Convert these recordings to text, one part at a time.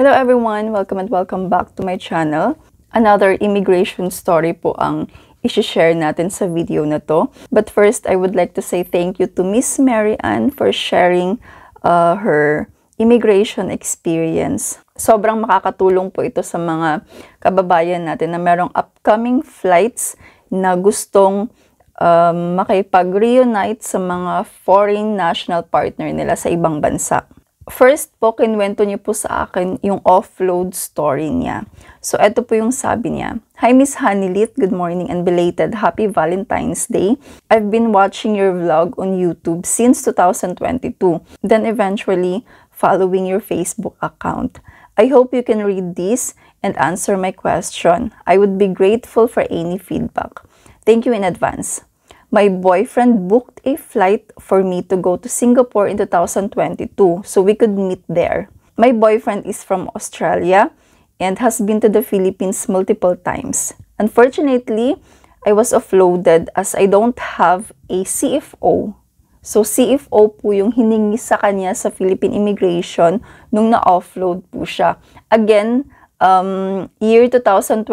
Hello everyone! Welcome and welcome back to my channel. Another immigration story po ang isi-share natin sa video na to. But first, I would like to say thank you to Miss Mary Ann for sharing uh, her immigration experience. Sobrang makakatulong po ito sa mga kababayan natin na merong upcoming flights na gustong um, makipag-reunite sa mga foreign national partner nila sa ibang bansa first po, kinwento niyo po sa akin yung offload story niya. So, eto po yung sabi niya. Hi, Miss Hanilit. Good morning and belated Happy Valentine's Day. I've been watching your vlog on YouTube since 2022. Then eventually, following your Facebook account. I hope you can read this and answer my question. I would be grateful for any feedback. Thank you in advance my boyfriend booked a flight for me to go to Singapore in 2022 so we could meet there. My boyfriend is from Australia and has been to the Philippines multiple times. Unfortunately, I was offloaded as I don't have a CFO. So CFO po yung hiningi sa kanya sa Philippine Immigration nung na-offload po siya. Again, Um, year 2022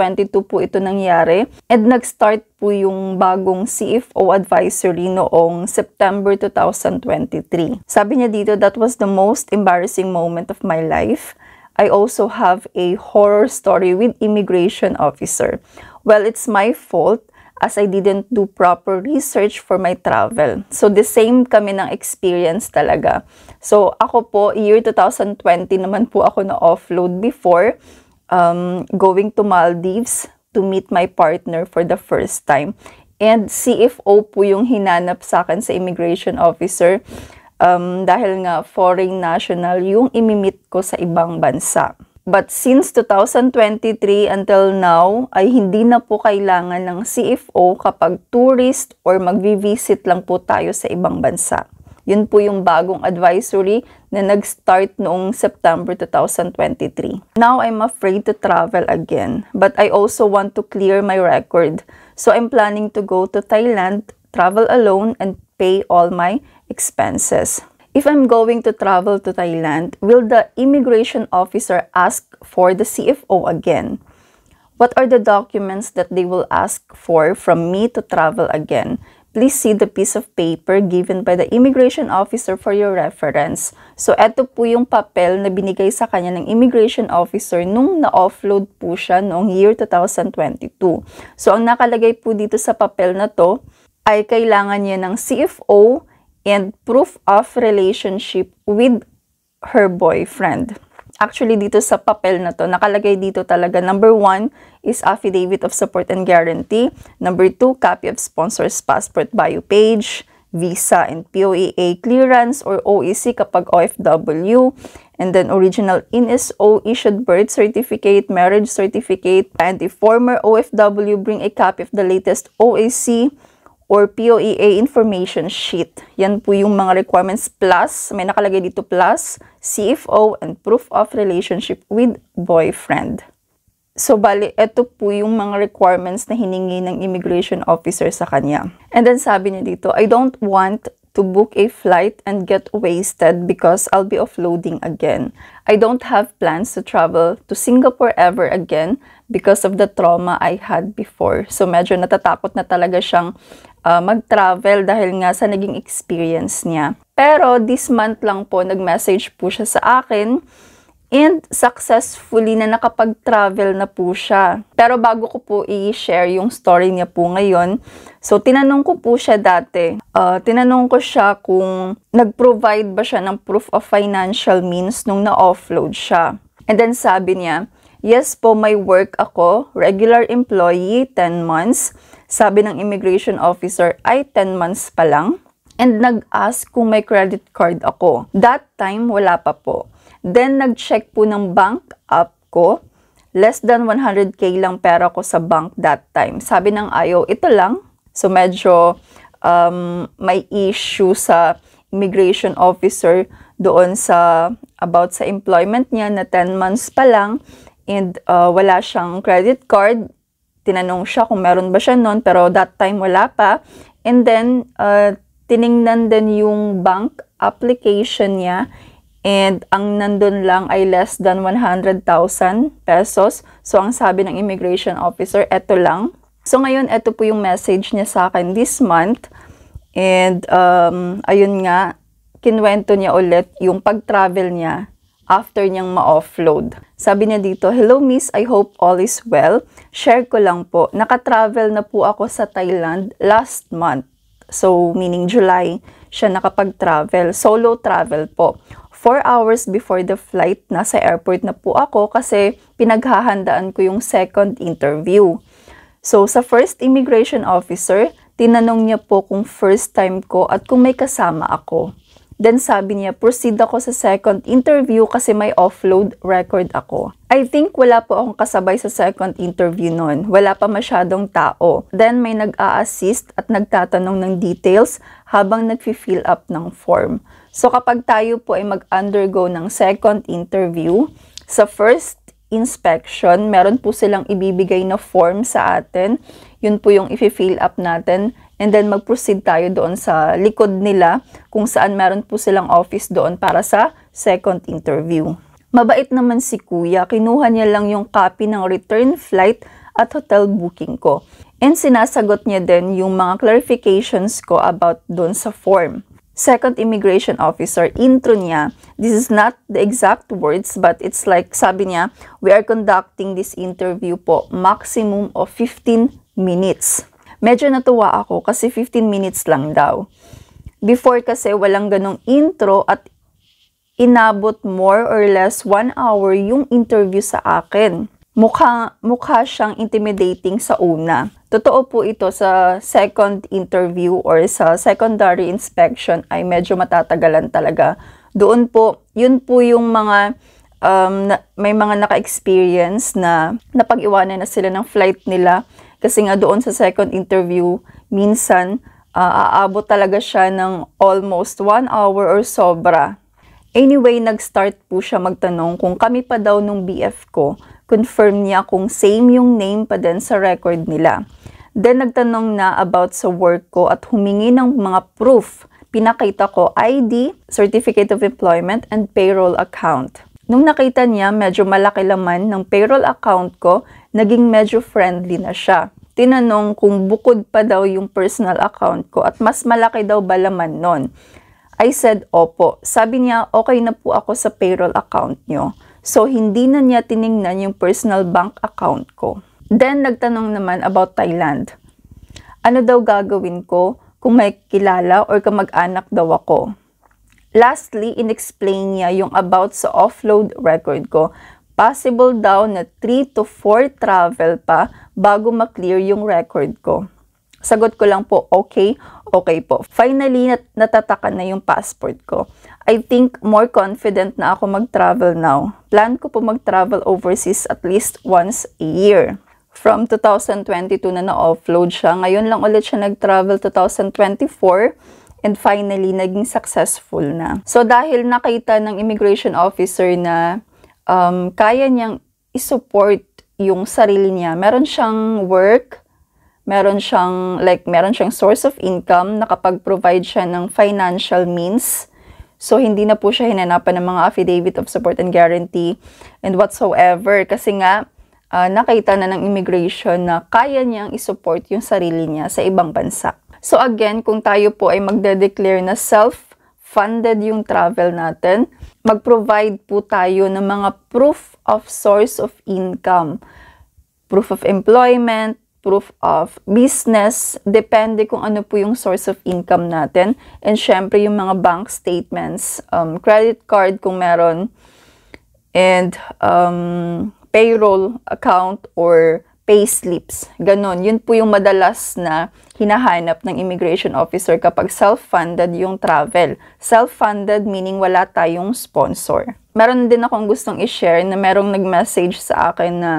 po ito nangyari. And nag-start po yung bagong CFO advisory noong September 2023. Sabi niya dito, that was the most embarrassing moment of my life. I also have a horror story with immigration officer. Well, it's my fault as I didn't do proper research for my travel. So, the same kami ng experience talaga. So, ako po, year 2020 naman po ako na-offload before um, going to Maldives to meet my partner for the first time. And CFO po yung hinanap sa akin sa immigration officer um, dahil nga foreign national yung imimit ko sa ibang bansa. But since 2023 until now, ay hindi na po kailangan ng CFO kapag tourist or magvi-visit lang po tayo sa ibang bansa. Yun po yung bagong advisory na nag-start noong September 2023. Now I'm afraid to travel again, but I also want to clear my record. So I'm planning to go to Thailand, travel alone, and pay all my expenses. If I'm going to travel to Thailand, will the immigration officer ask for the CFO again? What are the documents that they will ask for from me to travel again? Please see the piece of paper given by the immigration officer for your reference. So, ito po yung papel na binigay sa kanya ng immigration officer nung na-offload po siya noong year 2022. So, ang nakalagay po dito sa papel na to ay kailangan niya ng CFO and proof of relationship with her boyfriend actually dito sa papel na to, nakalagay dito talaga number one is affidavit of support and guarantee. Number two, copy of sponsor's passport bio page, visa and POEA clearance or OEC kapag OFW. And then original NSO issued birth certificate, marriage certificate, and if former OFW, bring a copy of the latest OAC e or POEA information sheet. Yan po yung mga requirements plus, may nakalagay dito plus, CFO and proof of relationship with boyfriend. So, bali, ito po yung mga requirements na hiningi ng immigration officer sa kanya. And then sabi niya dito, I don't want to book a flight and get wasted because I'll be offloading again. I don't have plans to travel to Singapore ever again because of the trauma I had before. So medyo natatakot na talaga siyang uh, mag-travel dahil nga sa naging experience niya. Pero this month lang po, nag-message po siya sa akin and successfully na nakapag-travel na po siya. Pero bago ko po i-share yung story niya po ngayon, so tinanong ko po siya dati. Uh, tinanong ko siya kung nag-provide ba siya ng proof of financial means nung na-offload siya. And then sabi niya, Yes po, may work ako. Regular employee, 10 months. Sabi ng immigration officer, ay 10 months pa lang. And nag-ask kung may credit card ako. That time, wala pa po. Then, nag-check po ng bank app ko. Less than 100k lang pera ko sa bank that time. Sabi ng IO, ito lang. So, medyo um, may issue sa immigration officer doon sa about sa employment niya na 10 months pa lang and uh, wala siyang credit card. Tinanong siya kung meron ba siya noon pero that time wala pa. And then, uh, tiningnan din yung bank application niya And ang nandun lang ay less than 100,000 pesos. So, ang sabi ng immigration officer, eto lang. So, ngayon, eto po yung message niya sa akin this month. And, um, ayun nga, kinwento niya ulit yung pag-travel niya after niyang ma-offload. Sabi niya dito, Hello miss, I hope all is well. Share ko lang po, nakatravel na po ako sa Thailand last month. So, meaning July, siya nakapag-travel. Solo travel po. 4 hours before the flight, nasa airport na po ako kasi pinaghahandaan ko yung second interview. So, sa first immigration officer, tinanong niya po kung first time ko at kung may kasama ako. Then sabi niya, proceed ako sa second interview kasi may offload record ako. I think wala po akong kasabay sa second interview noon. Wala pa masyadong tao. Then may nag-a-assist at nagtatanong ng details habang nag-fill up ng form. So kapag tayo po ay mag-undergo ng second interview, sa first inspection, meron po silang ibibigay na form sa atin. Yun po yung i-fill up natin and then mag-proceed tayo doon sa likod nila kung saan meron po silang office doon para sa second interview. Mabait naman si kuya, kinuha niya lang yung copy ng return flight at hotel booking ko. And sinasagot niya din yung mga clarifications ko about doon sa form second immigration officer, intro niya, this is not the exact words, but it's like, sabi niya, we are conducting this interview po, maximum of 15 minutes. Medyo natuwa ako kasi 15 minutes lang daw. Before kasi walang ganong intro at inabot more or less 1 hour yung interview sa akin mukha, mukha siyang intimidating sa una. Totoo po ito sa second interview or sa secondary inspection ay medyo matatagalan talaga. Doon po, yun po yung mga um, na, may mga naka-experience na napag-iwanan na sila ng flight nila kasi nga doon sa second interview, minsan uh, aabot talaga siya ng almost one hour or sobra. Anyway, nag-start po siya magtanong kung kami pa daw nung BF ko confirm niya kung same yung name pa din sa record nila. Then nagtanong na about sa work ko at humingi ng mga proof. Pinakita ko ID, Certificate of Employment, and Payroll Account. Nung nakita niya, medyo malaki laman ng payroll account ko, naging medyo friendly na siya. Tinanong kung bukod pa daw yung personal account ko at mas malaki daw ba laman nun. I said, opo. Sabi niya, okay na po ako sa payroll account niyo. So, hindi na niya tiningnan yung personal bank account ko. Then, nagtanong naman about Thailand. Ano daw gagawin ko kung may kilala or kamag-anak daw ako? Lastly, inexplain niya yung about sa offload record ko. Possible daw na 3 to 4 travel pa bago maklear yung record ko. Sagot ko lang po, okay, okay po. Finally, nat- natataka na yung passport ko. I think more confident na ako mag-travel now. Plan ko po mag-travel overseas at least once a year. From 2022 na na-offload siya. Ngayon lang ulit siya nag-travel 2024 and finally naging successful na. So dahil nakita ng immigration officer na um, kaya niyang isupport yung sarili niya, meron siyang work, meron siyang like meron siyang source of income nakapag-provide siya ng financial means So, hindi na po siya hinanapan ng mga affidavit of support and guarantee and whatsoever. Kasi nga, uh, nakita na ng immigration na kaya niyang isupport yung sarili niya sa ibang bansa. So again, kung tayo po ay magde-declare na self-funded yung travel natin, mag-provide po tayo ng mga proof of source of income. Proof of employment, proof of business, depende kung ano po yung source of income natin. And syempre, yung mga bank statements, um, credit card kung meron, and um, payroll account or pay slips. Ganon. Yun po yung madalas na hinahanap ng immigration officer kapag self-funded yung travel. Self-funded meaning wala tayong sponsor. Meron din akong gustong i-share na merong nag-message sa akin na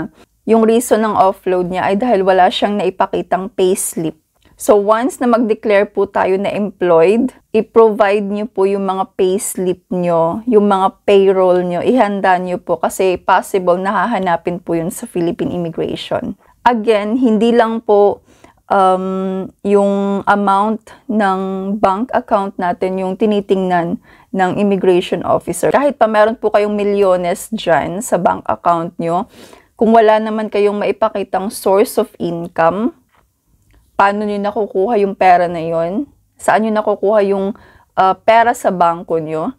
yung reason ng offload niya ay dahil wala siyang naipakitang payslip. So once na mag-declare po tayo na employed, i-provide niyo po yung mga payslip niyo, yung mga payroll niyo, ihanda niyo po kasi possible nahahanapin po yun sa Philippine Immigration. Again, hindi lang po um, yung amount ng bank account natin yung tinitingnan ng immigration officer. Kahit pa meron po kayong milyones dyan sa bank account niyo, kung wala naman kayong maipakitang source of income, paano niyo nakukuha yung pera na yon? Saan niyo nakukuha yung uh, pera sa bangko niyo?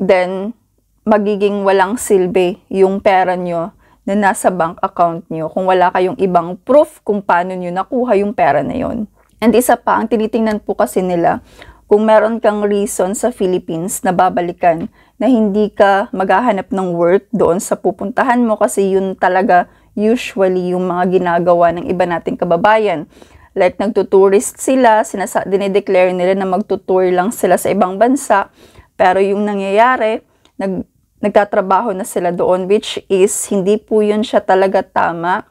Then, magiging walang silbi yung pera niyo na nasa bank account niyo kung wala kayong ibang proof kung paano niyo nakuha yung pera na yon. And isa pa, ang tinitingnan po kasi nila, kung meron kang reason sa Philippines na babalikan na hindi ka maghahanap ng work doon sa pupuntahan mo kasi yun talaga usually yung mga ginagawa ng iba nating kababayan. Like nagtutourist sila, sinasa- dinedeclare nila na magtutour lang sila sa ibang bansa, pero yung nangyayari, nag nagtatrabaho na sila doon which is hindi po yun siya talaga tama.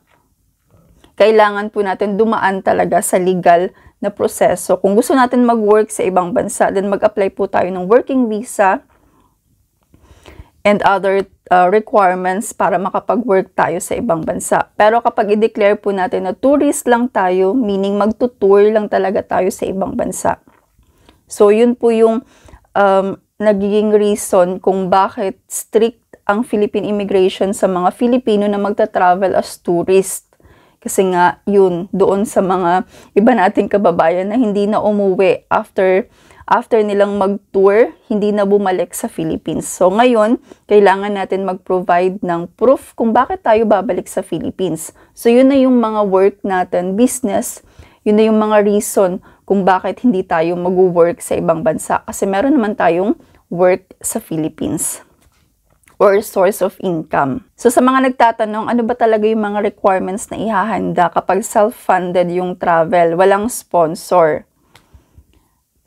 Kailangan po natin dumaan talaga sa legal na proseso. Kung gusto natin mag-work sa ibang bansa, then mag-apply po tayo ng working visa and other uh, requirements para makapag-work tayo sa ibang bansa. Pero kapag i-declare po natin na tourist lang tayo, meaning magtutour lang talaga tayo sa ibang bansa. So, yun po yung um, nagiging reason kung bakit strict ang Philippine immigration sa mga Filipino na magta-travel as tourist. Kasi nga, yun, doon sa mga iba nating kababayan na hindi na umuwi after after nilang mag-tour, hindi na bumalik sa Philippines. So ngayon, kailangan natin mag-provide ng proof kung bakit tayo babalik sa Philippines. So yun na yung mga work natin, business, yun na yung mga reason kung bakit hindi tayo mag-work sa ibang bansa kasi meron naman tayong work sa Philippines or source of income. So sa mga nagtatanong, ano ba talaga yung mga requirements na ihahanda kapag self-funded yung travel, walang sponsor?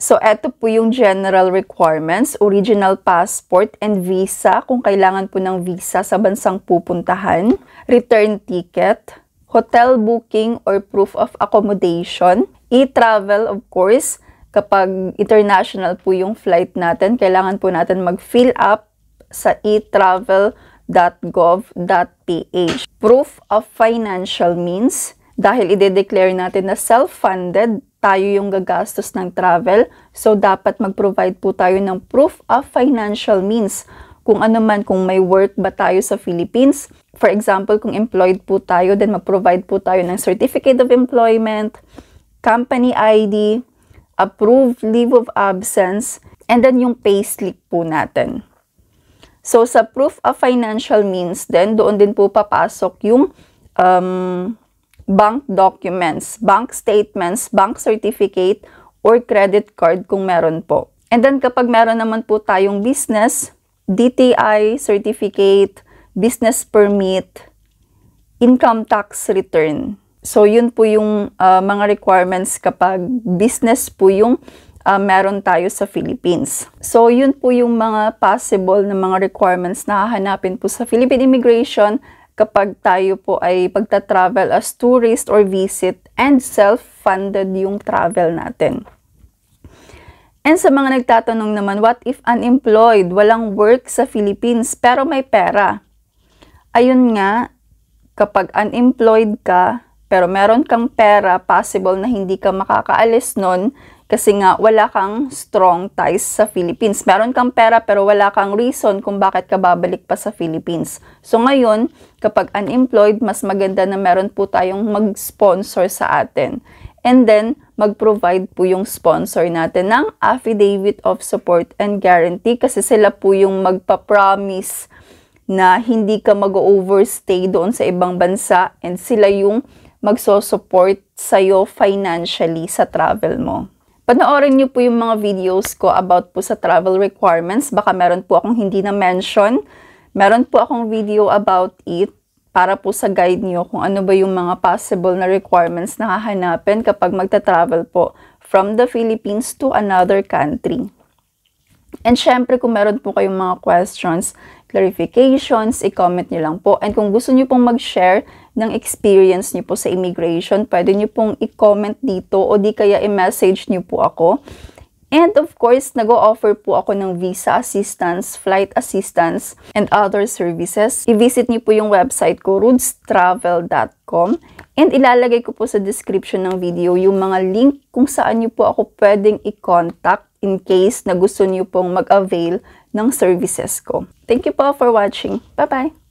So, eto po yung general requirements, original passport and visa kung kailangan po ng visa sa bansang pupuntahan, return ticket, hotel booking or proof of accommodation, e-travel of course, kapag international po yung flight natin, kailangan po natin mag-fill up sa e-travel.gov.ph. Proof of financial means, dahil ide-declare natin na self-funded tayo yung gagastos ng travel. So, dapat mag-provide po tayo ng proof of financial means. Kung ano man, kung may work ba tayo sa Philippines. For example, kung employed po tayo, then mag-provide po tayo ng certificate of employment, company ID, approved leave of absence, and then yung payslip po natin. So, sa proof of financial means, then doon din po papasok yung um, bank documents, bank statements, bank certificate, or credit card kung meron po. And then kapag meron naman po tayong business, DTI certificate, business permit, income tax return. So yun po yung uh, mga requirements kapag business po yung uh, meron tayo sa Philippines. So yun po yung mga possible na mga requirements na hahanapin po sa Philippine Immigration kapag tayo po ay pagta-travel as tourist or visit and self-funded yung travel natin. And sa mga nagtatanong naman, what if unemployed, walang work sa Philippines pero may pera? Ayun nga, kapag unemployed ka pero meron kang pera, possible na hindi ka makakaalis noon kasi nga, wala kang strong ties sa Philippines. Meron kang pera pero wala kang reason kung bakit ka babalik pa sa Philippines. So ngayon, kapag unemployed, mas maganda na meron po tayong mag-sponsor sa atin. And then, mag-provide po yung sponsor natin ng affidavit of support and guarantee kasi sila po yung magpa-promise na hindi ka mag-overstay doon sa ibang bansa and sila yung magso-support sa'yo financially sa travel mo. Panoorin niyo po yung mga videos ko about po sa travel requirements. Baka meron po akong hindi na-mention. Meron po akong video about it para po sa guide niyo kung ano ba yung mga possible na requirements na hahanapin kapag magta-travel po from the Philippines to another country. And syempre, kung meron po kayong mga questions, clarifications, i-comment nyo lang po. And kung gusto nyo pong mag-share ng experience nyo po sa immigration, pwede nyo pong i-comment dito o di kaya i-message nyo po ako. And of course, nag-o-offer po ako ng visa assistance, flight assistance, and other services. I-visit niyo po yung website ko, roodstravel.com. And ilalagay ko po sa description ng video yung mga link kung saan niyo po ako pwedeng i-contact in case na gusto niyo pong mag-avail ng services ko. Thank you po for watching. Bye-bye!